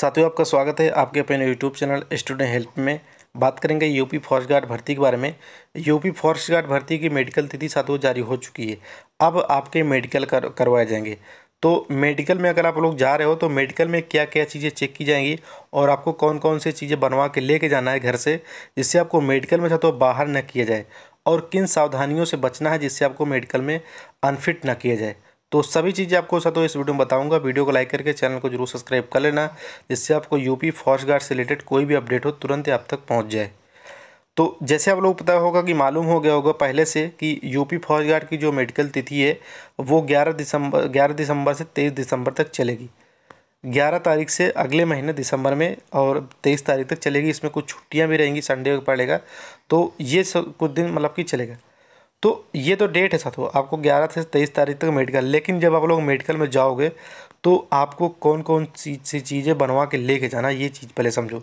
साथियों आपका स्वागत है आपके अपने यूट्यूब चैनल स्टूडेंट हेल्प में बात करेंगे यूपी फॉरेस्ट गार्ड भर्ती के बारे में यूपी फॉरेस्ट गार्ड भर्ती की मेडिकल तिथि साथियों जारी हो चुकी है अब आपके मेडिकल कर करवाए जाएंगे तो मेडिकल में अगर आप लोग जा रहे हो तो मेडिकल में क्या क्या चीज़ें चेक की जाएंगी और आपको कौन कौन सी चीज़ें बनवा के लेके जाना है घर से जिससे आपको मेडिकल में साथियों बाहर न किया जाए और किन सावधानियों से बचना है जिससे आपको मेडिकल में अनफिट ना किया जाए तो सभी चीज़ें आपको साथ इस वीडियो में बताऊंगा वीडियो को लाइक करके चैनल को जरूर सब्सक्राइब कर लेना जिससे आपको यूपी फॉरेस्ट गार्ड से रिलेटेड कोई भी अपडेट हो तुरंत आप तक पहुँच जाए तो जैसे आप लोग पता होगा कि मालूम हो गया होगा पहले से कि यूपी फौज गार्ड की जो मेडिकल तिथि है वो ग्यारह दिसंबर ग्यारह दिसंबर से तेईस दिसंबर तक चलेगी ग्यारह तारीख से अगले महीने दिसंबर में और तेईस तारीख तक चलेगी इसमें कुछ छुट्टियाँ भी रहेंगी संडे पड़ेगा तो ये सब कुछ दिन मतलब कि चलेगा तो ये तो डेट है साथ आपको 11 से 23 तारीख तक मेडिकल लेकिन जब आप लोग मेडिकल में जाओगे तो आपको कौन कौन सी सी चीज़ें बनवा के लेके जाना ये चीज़ पहले समझो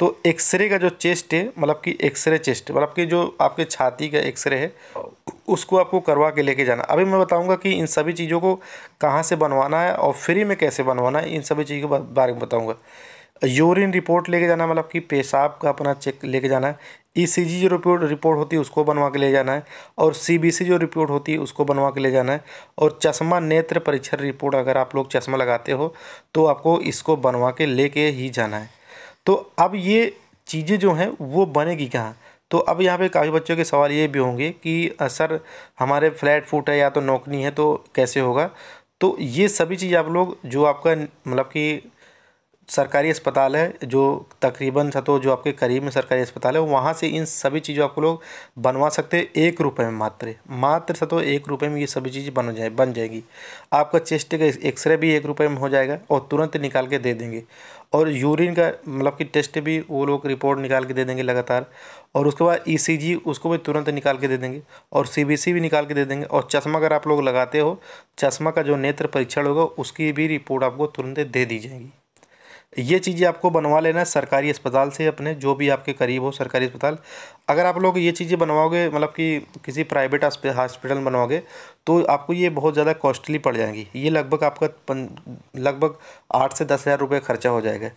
तो एक्सरे का जो चेस्ट है मतलब कि एक्सरे चेस्ट मतलब कि जो आपके छाती का एक्सरे है उसको आपको करवा के लेके जाना अभी मैं बताऊंगा कि इन सभी चीज़ों को कहाँ से बनवाना है और फ्री में कैसे बनवाना है इन सभी चीज़ों के बारे में बताऊँगा यूरिन रिपोर्ट लेके जाना मतलब कि पेशाब का अपना चेक लेके जाना है ईसीजी e जो रिपोर्ट रिपोर्ट होती है उसको बनवा के ले जाना है और सीबीसी जो रिपोर्ट होती है उसको बनवा के ले जाना है और चश्मा नेत्र परीक्षण रिपोर्ट अगर आप लोग चश्मा लगाते हो तो आपको इसको बनवा के लेके ही जाना है तो अब ये चीज़ें जो हैं वो बनेगी कहाँ तो अब यहाँ पे काफ़ी बच्चों के सवाल ये भी होंगे कि सर हमारे फ्लैट फूट है या तो नौकनी है तो कैसे होगा तो ये सभी चीज़ आप लोग जो आपका मतलब कि सरकारी अस्पताल है जो तकरीबन था तो जो आपके करीब में सरकारी अस्पताल है वहाँ से इन सभी चीज़ों आप लोग बनवा सकते हैं एक रुपये में मात्र मात्र था तो एक रुपये में ये सभी चीज़ बन जाए बन जाएगी आपका चेस्ट का एक्सरे भी एक रुपये में हो जाएगा और तुरंत निकाल के दे देंगे और यूरिन का मतलब कि टेस्ट भी वो लोग रिपोर्ट निकाल के दे देंगे लगातार और उसके बाद ई उसको भी तुरंत निकाल के दे देंगे और सी भी निकाल के दे देंगे और चश्मा अगर आप लोग लगाते हो चश्मा का जो नेत्र परीक्षण होगा उसकी भी रिपोर्ट आपको तुरंत दे दी जाएगी ये चीज़ें आपको बनवा लेना है सरकारी अस्पताल से अपने जो भी आपके करीब हो सरकारी अस्पताल अगर आप लोग ये चीज़ें बनवाओगे मतलब कि किसी प्राइवेट हॉस्पिटल बनवाओगे तो आपको ये बहुत ज़्यादा कॉस्टली पड़ जाएंगी ये लगभग आपका लगभग आठ से दस हज़ार रुपये खर्चा हो जाएगा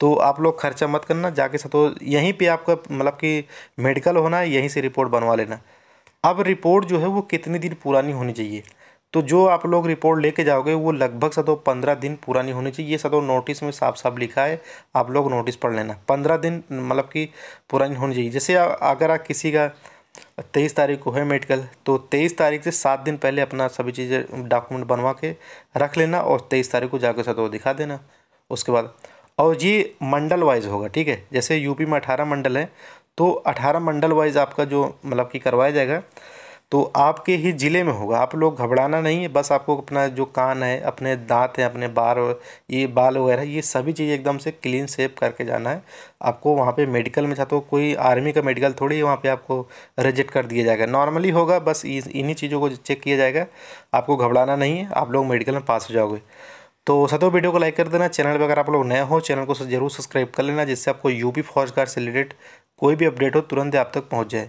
तो आप लोग खर्चा मत करना जाके सतो यहीं पर आपका मतलब कि मेडिकल होना है यहीं से रिपोर्ट बनवा लेना अब रिपोर्ट जो है वो कितनी दिन पुरानी होनी चाहिए तो जो आप लोग रिपोर्ट लेके जाओगे वो लगभग सदो पंद्रह दिन पुरानी होनी चाहिए ये सदो नोटिस में साफ साफ लिखा है आप लोग नोटिस पढ़ लेना पंद्रह दिन मतलब कि पुरानी होनी चाहिए जैसे अगर आप किसी का तेईस तारीख को है मेडिकल तो तेईस तारीख से सात दिन पहले अपना सभी चीज़ें डॉक्यूमेंट बनवा के रख लेना और तेईस तारीख को जाकर सदो दिखा देना उसके बाद और ये मंडल वाइज होगा ठीक है जैसे यूपी में अठारह मंडल है तो अठारह मंडल वाइज आपका जो मतलब कि करवाया जाएगा तो आपके ही ज़िले में होगा आप लोग घबराना नहीं है बस आपको अपना जो कान है अपने दांत हैं अपने बार ये बाल वगैरह ये सभी चीज़ एकदम से क्लीन सेप करके जाना है आपको वहाँ पे मेडिकल में जाते हो तो कोई आर्मी का मेडिकल थोड़ी वहाँ पे आपको रिजेक्ट कर दिया जाएगा नॉर्मली होगा बस इन्हीं चीज़ों को चेक किया जाएगा आपको घबराना नहीं है आप लोग मेडिकल में पास हो जाओगे तो सतो वीडियो को लाइक कर देना चैनल पर अगर आप लोग नए हो चैनल को जरूर सब्सक्राइब कर लेना जिससे आपको यूपी फौज गार्ड से रिलेटेड कोई भी अपडेट हो तुरंत आप तक पहुँच जाए